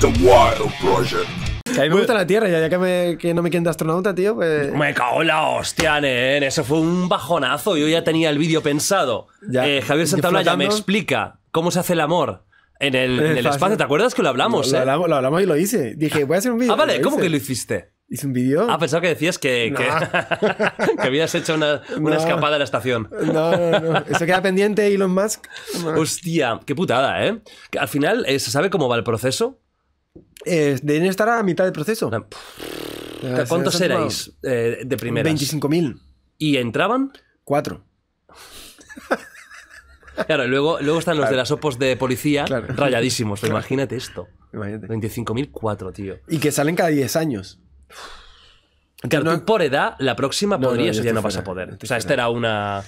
The Wild Project. a mí me gusta la Tierra, ya, que, no me quieren de astronauta, tío, pues- Me cago la hostia, nen. Eso fue un bajonazo. Yo ya tenía el vídeo pensado. Ya. Eh, Javier me explica cómo se hace el amor en el, espacio. ¿Te acuerdas que lo eh? hablamos? lo, hablamos y lo hice. Dije, voy a hacer un vídeo. Ah, vale. ¿Cómo que lo hiciste? ¿Hice un vídeo? Ah, pensaba que decías que, que, habías hecho una, escapada a la estación. No, no, no. Eso queda pendiente, Elon Musk. Hostia, qué putada, ¿eh? al final, eh, ¿se sabe cómo va el proceso? Eh, deben estar a mitad del proceso. ¿Cuántos erais eh, de primeras? 25.000. ¿Y entraban? Cuatro. Claro, luego, luego están los de las opos de policía rayadísimos. Pues imagínate esto. 25.004, tío. Y que salen cada 10 años. Claro, por edad, la próxima podría podrías, ya no vas a poder. O sea, esta era una.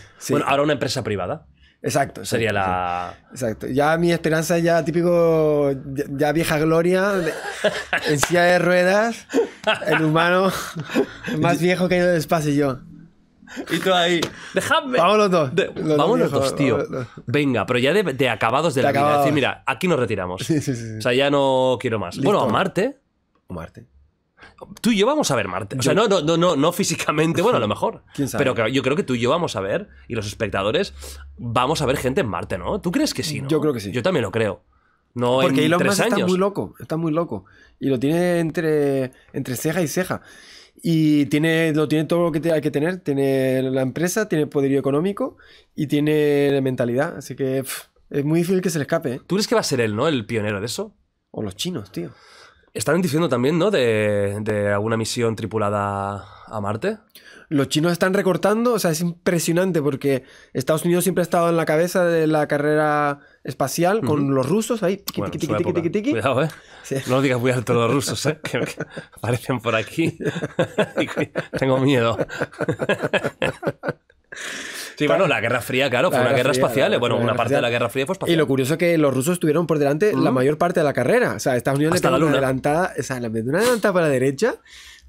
ahora una empresa privada. Exacto, Sería la. Exacto. Ya mi esperanza ya típico, ya, vieja gloria, en silla de ruedas, el humano más viejo que en el espacio y yo. Y tú ahí, dejadme. Vámonos dos. vámonos dos, tío. Venga, pero ya de, acabados de, la vida. mira, aquí nos retiramos. O sea, ya no quiero más. Bueno, a Marte. O Marte. Tú y yo vamos a ver Marte. O sea, no, no, no, físicamente, bueno, a lo mejor. ¿Quién sabe? Pero yo creo que tú y yo vamos a ver, y los espectadores, vamos a ver gente en Marte, ¿no? ¿Tú crees que sí? Yo creo que sí. Yo también lo creo. No Porque Elon Musk está muy loco, está muy loco. Y lo tiene entre, entre ceja y ceja. Y tiene, lo tiene todo lo que hay que tener. Tiene la empresa, tiene poderío económico y tiene mentalidad. Así que es muy difícil que se le escape. ¿eh? ¿Tú crees que va a ser él, no? El pionero de eso. O los chinos, tío. Están diciendo también, ¿no? De, alguna misión tripulada a Marte. Los chinos están recortando, o sea, es impresionante porque Estados Unidos siempre ha estado en la cabeza de la carrera espacial con los rusos ahí. Cuidado, ¿eh? No digas muy alto los rusos, ¿eh? aparecen por aquí. Tengo miedo. Sí, bueno, la Guerra Fría, claro, fue una guerra, espacial. bueno, una parte de la Guerra Fría fue espacial. Y lo curioso es que los rusos tuvieron por delante la mayor parte de la carrera. O sea, Estados Unidos estaba le la una adelantada, para la derecha.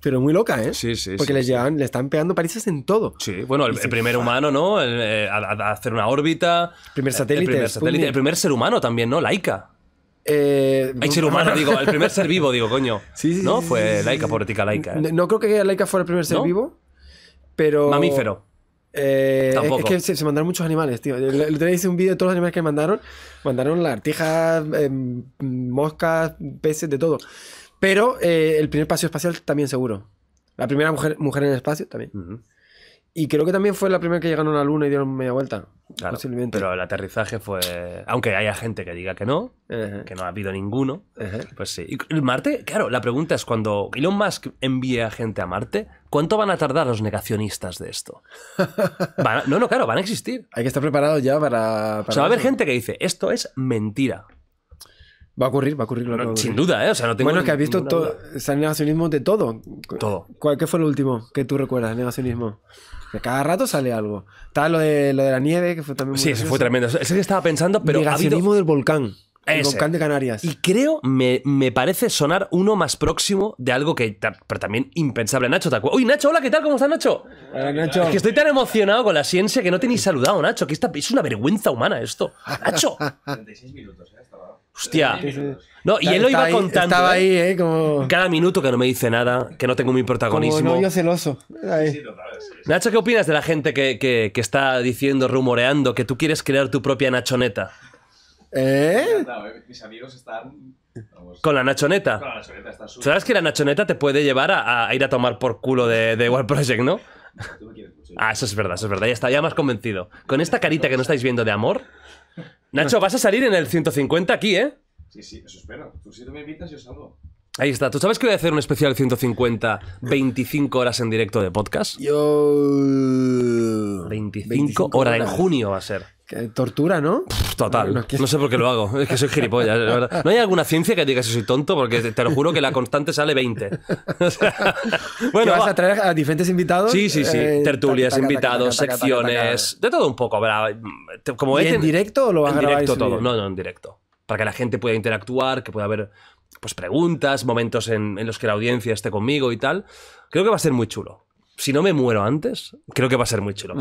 Pero muy loca, ¿eh? Sí, sí. Porque les le están pegando palizas en todo. Sí, bueno, el, primer humano, ¿no? Eh, a, hacer una órbita. Primer satélite. El primer, eh, satélite, el primer ser humano también, ¿no? Laika. Eh, ser humano, el primer ser vivo, digo, coño. Sí, sí. ¿No? Fue Laika, política, laica. No, creo que Laika fuera el primer ser vivo, pero. Mamífero. Eh, Es que se, mandaron muchos animales, tío. Lo tenéis un vídeo de todos los animales que mandaron. Mandaron lagartijas, eh, moscas, peces, de todo. Pero eh, el primer paseo espacial también seguro. La primera mujer, mujer en el espacio también. Y creo que también fue la primera que llegaron a la Luna y dieron media vuelta. Claro, posiblemente. Pero el aterrizaje fue. Aunque haya gente que diga que no, que no ha habido ninguno. Pues sí. Y Marte, claro, la pregunta es: cuando Elon Musk envía gente a Marte, ¿Cuánto van a tardar los negacionistas de esto? no, no, claro, van a existir. Hay que estar preparado ya para, O sea, va a haber gente que dice, esto es mentira. Va a ocurrir, va a ocurrir. lo Sin duda, ¿eh? Bueno, es que has visto todo. el de todo. Todo. ¿Cuál, ¿Qué fue el último que tú recuerdas negacionismo? Que cada rato sale algo. Estaba lo de, la nieve, que fue también. Muy sí, eso fue tremendo. Ese es que estaba pensando, pero. Negacionismo del volcán de Canarias. Y creo, me, parece sonar uno más próximo de algo que. Pero también impensable. Nacho, ¿te acuerdas? ¡Uy, Nacho, hola, ¿qué tal? ¿Cómo estás, Nacho? Nacho. que estoy tan emocionado con la ciencia que no te ni saludado, Nacho. Que es una vergüenza humana esto. Nacho. 36 minutos, ¿eh? Hostia. No, y él lo iba contando. ¿eh? ¿eh? Cada minuto que no me dice nada, que no tengo mi protagonismo. Como celoso. Nacho, ¿qué opinas de la gente que está diciendo, rumoreando, que tú quieres crear tu propia Nachoneta? ¿Eh? ¿Eh? Mis amigos están. con la Nachoneta. ¿Sabes que la Nachoneta te puede llevar a, ir a tomar por culo de, de Project, no? ¿eh? ah, eso es verdad, eso es verdad. Ya está, ya más convencido. Con esta carita que no estáis viendo de amor. Nacho, vas a salir en el 150 aquí, ¿eh? Sí, sí, eso espero. Tú si no me invitas, yo salgo. Ahí está. ¿Tú sabes que voy a hacer un especial 150, 25 horas en directo de podcast? Yo. 25, horas. en junio va a ser. tortura, ¿no? total. No, sé por qué lo hago. Es que soy gilipollas, la verdad. ¿No hay alguna ciencia que diga si soy tonto? Porque te lo juro que la constante sale 20. bueno, ¿Vas a traer a diferentes invitados? Sí, sí, sí. Eh, Tertulias, invitados, secciones. De todo un poco. Como en, este- directo o lo vas a grabar? En directo todo. No, no, en directo para que la gente pueda interactuar, que pueda haber pues preguntas, momentos en, en los que la audiencia esté conmigo y tal. Creo que va a ser muy chulo. Si no me muero antes, creo que va a ser muy chulo.